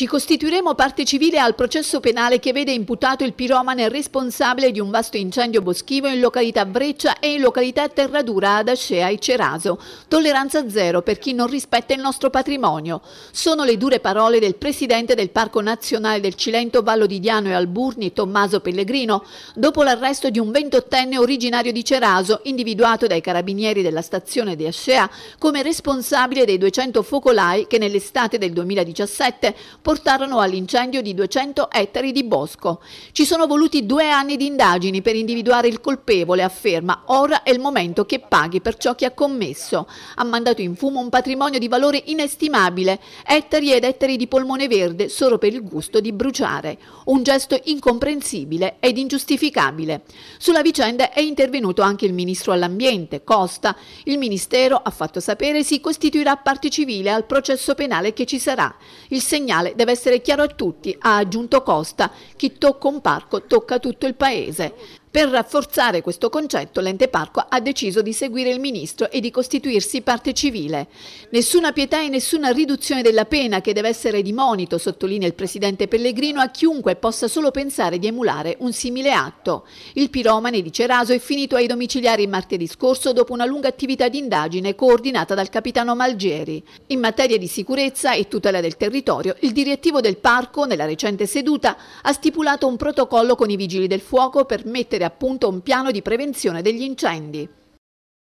Ci costituiremo parte civile al processo penale che vede imputato il piromane responsabile di un vasto incendio boschivo in località Breccia e in località Terradura ad Ascea e Ceraso. Tolleranza zero per chi non rispetta il nostro patrimonio. Sono le dure parole del presidente del Parco Nazionale del Cilento, Vallo di Diano e Alburni, Tommaso Pellegrino, dopo l'arresto di un ventottenne originario di Ceraso, individuato dai carabinieri della stazione di Ascea come responsabile dei 200 focolai che nell'estate del 2017 portarono all'incendio di 200 ettari di bosco. Ci sono voluti due anni di indagini per individuare il colpevole, afferma. Ora è il momento che paghi per ciò che ha commesso. Ha mandato in fumo un patrimonio di valore inestimabile, ettari ed ettari di polmone verde solo per il gusto di bruciare. Un gesto incomprensibile ed ingiustificabile. Sulla vicenda è intervenuto anche il ministro all'ambiente, Costa. Il ministero ha fatto sapere si costituirà parte civile al processo penale che ci sarà. Il segnale male deve essere chiaro a tutti, ha aggiunto Costa, chi tocca un parco tocca tutto il paese. Per rafforzare questo concetto l'ente parco ha deciso di seguire il ministro e di costituirsi parte civile. Nessuna pietà e nessuna riduzione della pena che deve essere di monito, sottolinea il presidente Pellegrino, a chiunque possa solo pensare di emulare un simile atto. Il piromane di Ceraso è finito ai domiciliari martedì scorso dopo una lunga attività di indagine coordinata dal capitano Malgieri. In materia di sicurezza e tutela del territorio, il direttivo del parco, nella recente seduta, ha stipulato un protocollo con i vigili del fuoco per mettere appunto un piano di prevenzione degli incendi.